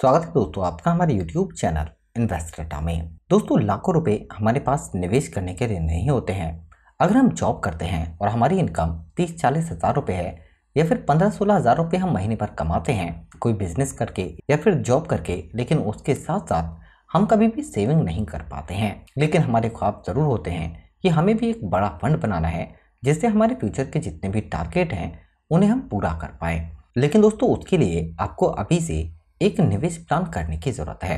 स्वागत है दोस्तों आपका हमारे YouTube चैनल इन्वेस्ट में दोस्तों लाखों रुपए हमारे पास निवेश करने के लिए नहीं होते हैं अगर हम जॉब करते हैं और हमारी इनकम तीस चालीस हज़ार रुपये है या फिर पंद्रह सोलह हज़ार रुपये हम महीने पर कमाते हैं कोई बिजनेस करके या फिर जॉब करके लेकिन उसके साथ साथ हम कभी भी सेविंग नहीं कर पाते हैं लेकिन हमारे ख्वाब ज़रूर होते हैं कि हमें भी एक बड़ा फंड बनाना है जिससे हमारे फ्यूचर के जितने भी टारगेट हैं उन्हें हम पूरा कर पाएँ लेकिन दोस्तों उसके लिए आपको अभी से एक निवेश प्लान करने की ज़रूरत है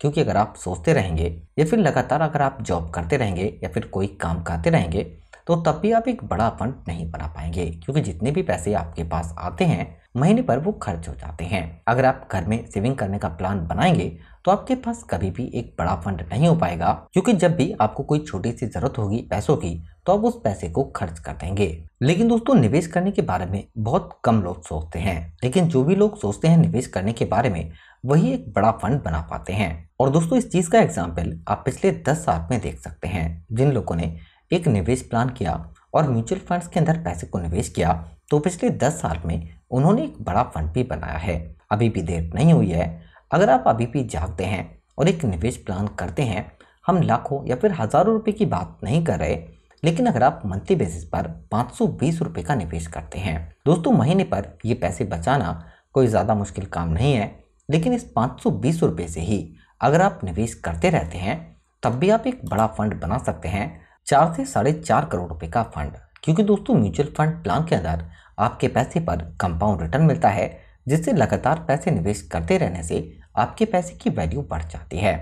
क्योंकि अगर आप सोचते रहेंगे या फिर लगातार अगर आप जॉब करते रहेंगे या फिर कोई काम करते रहेंगे तो तब भी आप एक बड़ा फंड नहीं बना पाएंगे क्योंकि जितने भी पैसे आपके पास आते हैं महीने पर वो खर्च हो जाते हैं अगर आप घर में सेविंग करने का प्लान बनाएंगे तो आपके पास कभी भी एक बड़ा फंड नहीं हो पाएगा क्योंकि जब भी आपको कोई छोटी सी जरूरत होगी पैसों की तो आप उस पैसे को खर्च कर देंगे लेकिन दोस्तों निवेश करने के बारे में बहुत कम लोग सोचते हैं लेकिन जो भी लोग सोचते हैं निवेश करने के बारे में वही एक बड़ा फंड बना पाते हैं और दोस्तों इस चीज का एग्जाम्पल आप पिछले दस साल में देख सकते हैं जिन लोगों ने एक निवेश प्लान किया और म्यूचुअल फंड्स के अंदर पैसे को निवेश किया तो पिछले दस साल में उन्होंने एक बड़ा फंड भी बनाया है अभी भी देर नहीं हुई है अगर आप अभी भी जागते हैं और एक निवेश प्लान करते हैं हम लाखों या फिर हज़ारों रुपये की बात नहीं कर रहे लेकिन अगर आप मंथली बेसिस पर पाँच सौ रुपये का निवेश करते हैं दोस्तों महीने पर ये पैसे बचाना कोई ज़्यादा मुश्किल काम नहीं है लेकिन इस पाँच सौ रुपये से ही अगर आप निवेश करते रहते हैं तब भी आप एक बड़ा फंड बना सकते हैं चार से साढ़े चार करोड़ रुपये का फंड क्योंकि दोस्तों म्यूचुअल फंड प्लान के अंदर आपके पैसे पर कंपाउंड रिटर्न मिलता है जिससे लगातार पैसे निवेश करते रहने से आपके पैसे की वैल्यू बढ़ जाती है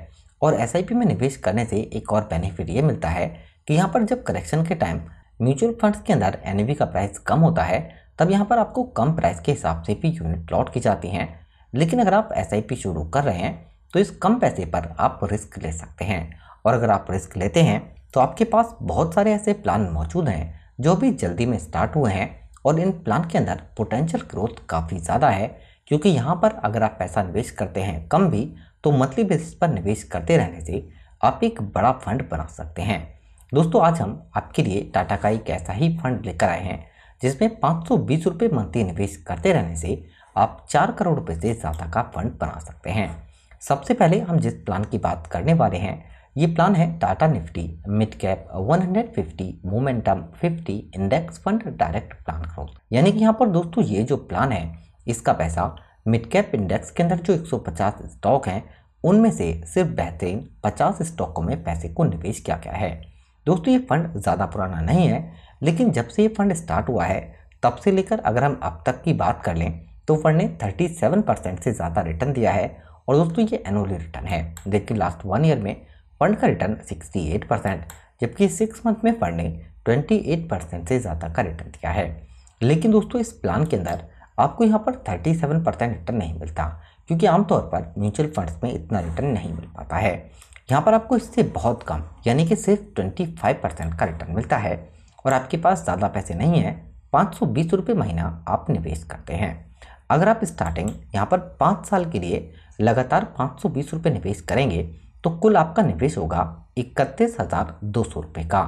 और एस में निवेश करने से एक और बेनिफिट ये मिलता है कि यहाँ पर जब करेक्शन के टाइम म्यूचुअल फंड्स के अंदर एन का प्राइस कम होता है तब यहाँ पर आपको कम प्राइस के हिसाब से भी यूनिट लॉट की जाती हैं लेकिन अगर आप एस शुरू कर रहे हैं तो इस कम पैसे पर आप रिस्क ले सकते हैं और अगर आप रिस्क लेते हैं तो आपके पास बहुत सारे ऐसे प्लान मौजूद हैं जो भी जल्दी में स्टार्ट हुए हैं और इन प्लान के अंदर पोटेंशियल ग्रोथ काफ़ी ज़्यादा है क्योंकि यहाँ पर अगर आप पैसा निवेश करते हैं कम भी तो मंथली बेसिस पर निवेश करते रहने से आप एक बड़ा फंड बना सकते हैं दोस्तों आज हम आपके लिए टाटा का एक ऐसा ही फंड लेकर आए हैं जिसमें पाँच सौ बीस रुपये मंथली निवेश करते रहने से आप चार करोड़ रुपये से ज़्यादा का फंड बना सकते हैं सबसे पहले हम जिस प्लान की बात करने वाले हैं ये प्लान है Tata Nifty mid cap 150 momentum 50 index fund direct plan growth यानी कि यहाँ पर दोस्तों ये जो प्लान है इसका पैसा मिड कैप इंडेक्स के अंदर जो 150 स्टॉक हैं उनमें से सिर्फ बेहतरीन 50 स्टॉकों में पैसे को निवेश किया गया है दोस्तों ये फंड ज़्यादा पुराना नहीं है लेकिन जब से ये फंड स्टार्ट हुआ है तब से लेकर अगर हम अब तक की बात कर लें तो फंड ने थर्टी परसेंट से ज़्यादा रिटर्न दिया है और दोस्तों ये एनुअली रिटर्न है देखिए लास्ट वन ईयर में फंड का रिटर्न 68 परसेंट जबकि सिक्स मंथ में फंड ने 28 परसेंट से ज़्यादा का रिटर्न दिया है लेकिन दोस्तों इस प्लान के अंदर आपको यहाँ पर 37 परसेंट रिटर्न नहीं मिलता क्योंकि आमतौर पर म्यूचुअल फंड्स में इतना रिटर्न नहीं मिल पाता है यहाँ पर आपको इससे बहुत कम यानी कि सिर्फ 25 परसेंट का रिटर्न मिलता है और आपके पास ज़्यादा पैसे नहीं हैं पाँच सौ बीस रुपये महीना आप निवेश करते हैं अगर आप स्टार्टिंग यहाँ पर पाँच साल के लिए लगातार पाँच सौ बीस रुपये निवेश करेंगे तो कुल आपका निवेश होगा इकतीस हज़ार दो सौ रुपये का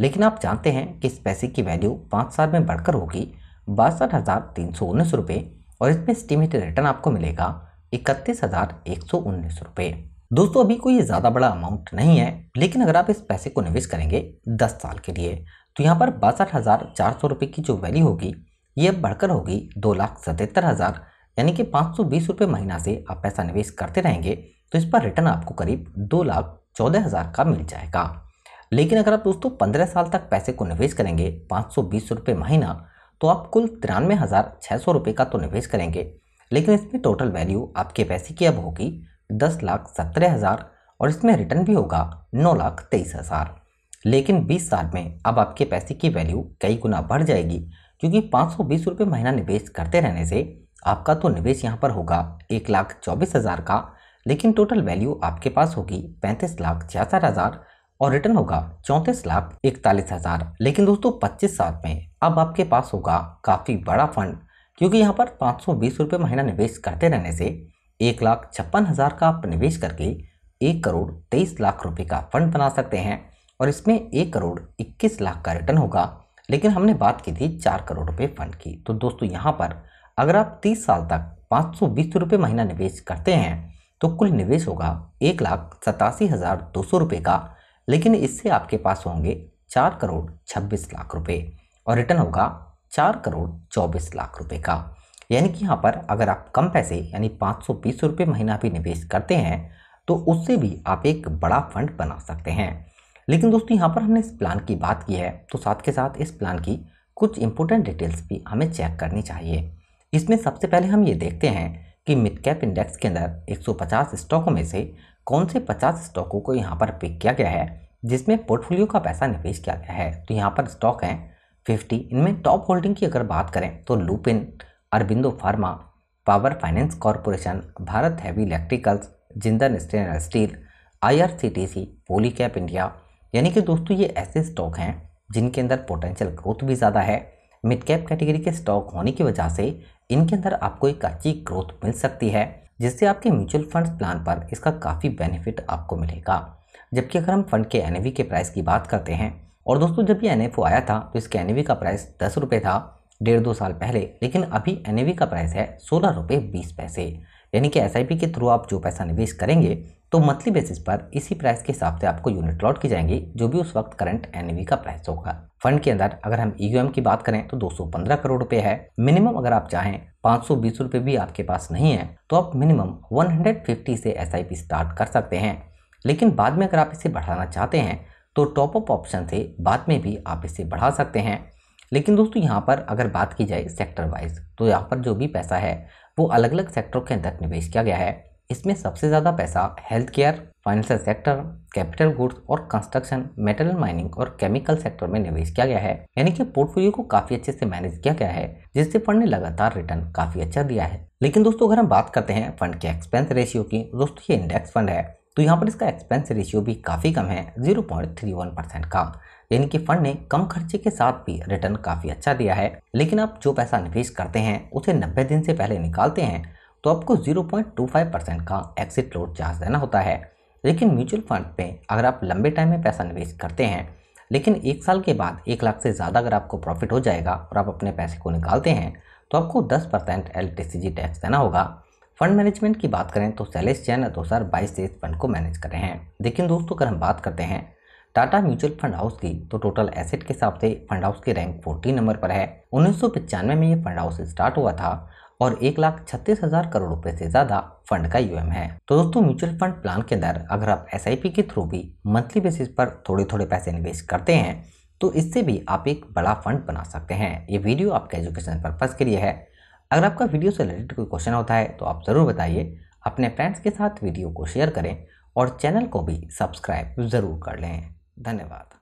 लेकिन आप जानते हैं कि इस पैसे की वैल्यू पाँच साल में बढ़कर होगी बासठ हज़ार तीन सौ उन्नीस रुपये और इसमें एस्टिमेटेड रिटर्न आपको मिलेगा इकतीस हज़ार एक सौ उन्नीस रुपये दोस्तों अभी कोई ज़्यादा बड़ा अमाउंट नहीं है लेकिन अगर आप इस पैसे को निवेश करेंगे दस साल के लिए तो यहाँ पर बासठ हज़ार चार सौ रुपये की जो वैल्यू होगी ये अब बढ़कर होगी दो लाख सतहत्तर हज़ार यानी कि पाँच सौ बीस रुपये महीना से आप पैसा निवेश करते रहेंगे तो इस पर रिटर्न आपको करीब दो लाख चौदह हज़ार का मिल जाएगा लेकिन अगर आप दोस्तों पंद्रह साल तक पैसे को निवेश करेंगे पाँच सौ बीस रुपये महीना तो आप कुल तिरानवे हज़ार छः सौ रुपये का तो निवेश करेंगे लेकिन इसमें टोटल वैल्यू आपके पैसे की अब होगी दस लाख सत्रह हज़ार और इसमें रिटर्न भी होगा नौ लाख तेईस हज़ार लेकिन बीस साल में अब आपके पैसे की वैल्यू कई गुना बढ़ जाएगी क्योंकि पाँच सौ बीस रुपये महीना निवेश करते रहने से आपका तो निवेश यहाँ पर होगा एक लाख चौबीस हज़ार का लेकिन टोटल वैल्यू आपके पास होगी पैंतीस लाख छिहत्तर हज़ार और रिटर्न होगा चौंतीस लाख इकतालीस हज़ार लेकिन दोस्तों पच्चीस साल में अब आपके पास होगा काफ़ी बड़ा फंड क्योंकि यहाँ पर पाँच सौ बीस रुपये महीना निवेश करते रहने से एक लाख छप्पन हज़ार का आप निवेश करके एक करोड़ तेईस लाख रुपए का फंड बना सकते हैं और इसमें एक करोड़ इक्कीस लाख का रिटर्न होगा लेकिन हमने बात की थी चार करोड़ रुपए फंड की तो दोस्तों यहाँ पर अगर आप तीस साल तक पाँच सौ बीस रुपये महीना निवेश करते हैं तो कुल निवेश होगा एक लाख सतासी हज़ार दो सौ रुपये का लेकिन इससे आपके पास होंगे चार करोड़ छब्बीस लाख रुपए और रिटर्न होगा चार करोड़ चौबीस लाख रुपए का यानी कि यहाँ पर अगर आप कम पैसे यानी पाँच सौ बीस रुपये महीना भी निवेश करते हैं तो उससे भी आप एक बड़ा फंड बना सकते हैं लेकिन दोस्तों यहाँ पर हमने इस प्लान की बात की है तो साथ के साथ इस प्लान की कुछ इंपॉर्टेंट डिटेल्स भी हमें चेक करनी चाहिए इसमें सबसे पहले हम ये देखते हैं कि मिड कैप इंडेक्स के अंदर 150 स्टॉकों में से कौन से 50 स्टॉकों को यहाँ पर पिक किया गया है जिसमें पोर्टफोलियो का पैसा निवेश किया गया है तो यहाँ पर स्टॉक हैं 50 इनमें टॉप होल्डिंग की अगर बात करें तो Lupin Aurobindo Pharma Power Finance Corporation Bharat Heavy Electricals Jindal Stainless Steel poly Polycab India यानी कि दोस्तों ये ऐसे स्टॉक हैं जिनके अंदर पोटेंशियल ग्रोथ भी ज़्यादा है मिड कैप कैटेगरी के स्टॉक होने की वजह से इनके अंदर आपको एक अच्छी ग्रोथ मिल सकती है जिससे आपके म्यूचुअल फंड प्लान पर इसका काफ़ी बेनिफिट आपको मिलेगा जबकि अगर हम फंड के एन के प्राइस की बात करते हैं और दोस्तों जब ये एन आया था तो इसके एन का प्राइस दस रुपये था डेढ़ दो साल पहले लेकिन अभी एन का प्राइस है सोलह रुपये बीस पैसे यानी कि एस के थ्रू आप जो पैसा निवेश करेंगे तो मंथली बेसिस पर इसी प्राइस के हिसाब से आपको यूनिट लॉट की जाएंगी जो भी उस वक्त करंट एनवी का प्राइस होगा फंड के अंदर अगर हम ईयूएम e की बात करें तो 215 करोड़ रुपए है मिनिमम अगर आप चाहें पाँच सौ रुपए भी आपके पास नहीं है तो आप मिनिमम 150 से एस स्टार्ट कर सकते हैं लेकिन बाद में अगर आप इसे बढ़ाना चाहते हैं तो टॉपअप ऑप्शन से बाद में भी आप इसे बढ़ा सकते हैं लेकिन दोस्तों यहाँ पर अगर बात की जाए सेक्टर वाइज तो यहाँ पर जो भी पैसा है वो अलग अलग सेक्टरों के अंदर निवेश किया गया है इसमें सबसे ज़्यादा पैसा health care financial sector capital goods और कंस्ट्रक्शन मेटल माइनिंग और केमिकल सेक्टर में निवेश किया गया है यानी कि पोर्टफोलियो को काफी अच्छे से मैनेज किया गया है जिससे फंड ने लगातार रिटर्न काफी अच्छा दिया है लेकिन दोस्तों अगर हम बात करते हैं फंड के एक्सपेंस रेशियो की तो दोस्तों ये इंडेक्स फंड है तो यहाँ पर इसका एक्सपेंस रेशियो भी काफ़ी कम है जीरो परसेंट का यानी कि फंड ने कम खर्चे के साथ भी रिटर्न काफ़ी अच्छा दिया है लेकिन आप जो पैसा निवेश करते हैं उसे नब्बे दिन से पहले निकालते हैं तो आपको 0.25 परसेंट का एक्सिट लोड चार्ज देना होता है लेकिन म्यूचुअल फंड में अगर आप लंबे टाइम में पैसा निवेश करते हैं लेकिन एक साल के बाद एक लाख से ज़्यादा अगर आपको प्रॉफिट हो जाएगा और आप अपने पैसे को निकालते हैं तो आपको 10 परसेंट एल टैक्स देना होगा फंड मैनेजमेंट की बात करें तो सैलेस चैन दो हज़ार बाईस से इस फंड को मैनेज कर रहे हैं लेकिन दोस्तों अगर हम बात करते हैं टाटा म्यूचुअल फंड हाउस की तो टोटल एसेट के हिसाब से फंड हाउस की रैंक 14 नंबर पर है उन्नीस में ये फंड हाउस स्टार्ट हुआ था और एक लाख छत्तीस हजार करोड़ रुपए से ज्यादा फंड का यूएम है तो दोस्तों म्यूचुअल फंड प्लान के अंदर अगर आप एस के थ्रू भी मंथली बेसिस पर थोड़े थोड़े पैसे निवेश करते हैं तो इससे भी आप एक बड़ा फंड बना सकते हैं ये वीडियो आपके एजुकेशन पर्पज़ के लिए है अगर आपका वीडियो से रिलेटेड कोई क्वेश्चन होता है तो आप ज़रूर बताइए अपने फ्रेंड्स के साथ वीडियो को शेयर करें और चैनल को भी सब्सक्राइब ज़रूर कर लें धन्यवाद